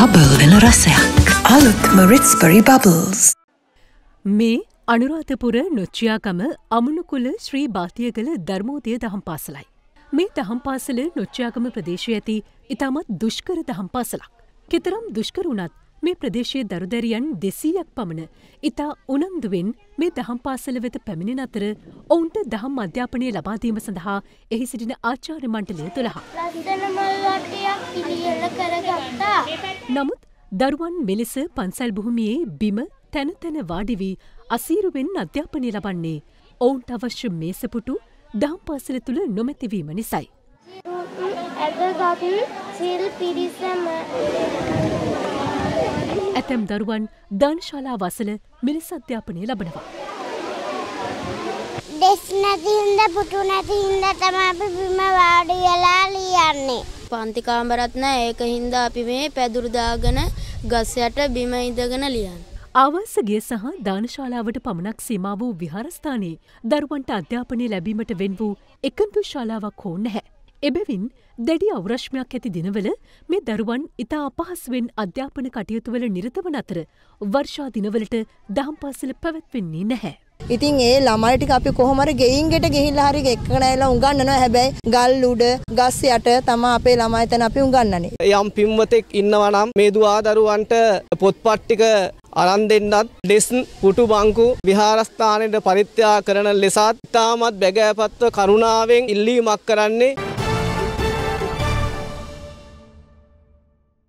Bubble වෙන රසයක් අලුත් මරිත්ස්පරි බබල්ස් මේ අනුරාධපුර නොච්චයාකම අමනුකුල ශ්‍රී භාතිය කළ ධර්මෝදය දහම් පාසලයි. මේ දහම් පාසල නොච්චයාකම ප්‍රදේශය ඇති ඉතාමත් දුෂ්කර දහම් පාසලක්. කෙතරම් දුෂ්කර වුණත් මේ ප්‍රදේශයේ දරුදැරියන් දෙසීයක් පමණ ඉතා උනන්දුවෙන් මේ දහම් පාසල වෙත පැමිණෙන අතර ඔවුන්ට දහම් අධ්‍යාපනය ලබාදීම සඳහා එහි සිටින ආචාර්ය මණ්ඩලය තුළහා. නමුත් දරුවන් මෙලෙස පන්සල් බොහොමියේ බිම තැන තැන වාඩිවී අසීරුවෙන් අධ්‍යාපනය ලබන්නේ ඔවුන්ට අවශ්‍ය මේසපුටු දම් පාසල තුළ නොමැතිවීම නිසයි. ඇතැම් දරුවන් ධනශාලා වසල මෙලෙස අධ්‍යාපනය ලබනවා. දෙස් නැතිහින්ද පුටු නැතිහින්ද තම අපි බිම වාඩියලා ලියන්නේ. පන්ති කාමරත් නැහැ. ඒක හින්දා අපි මේ පැදුරු දාගෙන ගස් යට බිම ඉඳගෙන ලියන්නේ. ආවාසගේ සහ දානශාලාවට පමණක් සීමා වූ විහාරස්ථානයේ දරුවන්ට අධ්‍යාපනය ලැබීමට වෙන් වූ එකන්තු ශාලාවක් හෝ නැහැ. එබැවින් දැඩි අවරශ්මයක් ඇති දිනවල මේ දරුවන් ඉතා අපහස්වෙන් අධ්‍යාපන කටයුතුවල නිරතවන අතර වර්ෂා දිනවලට දහම් පාසල පැවැත්වෙන්නේ නැහැ. ඉතින් ඒ ළමයි ටික අපි කොහොම හරි ගෙයින් ගෙට ගිහිල්ලා හරි එක්ක නැයලා උගන්වනවා. හැබැයි ගල් උඩ, ගස් යට තමයි අපේ ළමයි තැන අපි උගන්වන්නේ. යම් පින්වතෙක් ඉන්නවා නම් මේ දුවා දරුවන්ට පොත්පත් ටික අරන් දෙන්නත් ලෙසන් පුටු බංකු විහාරස්ථානයට පරිත්‍යා කරන ලෙසත් ඉතාමත් බැගෑපත්ව කරුණාවෙන් ඉල්ලීමක් කරන්නේ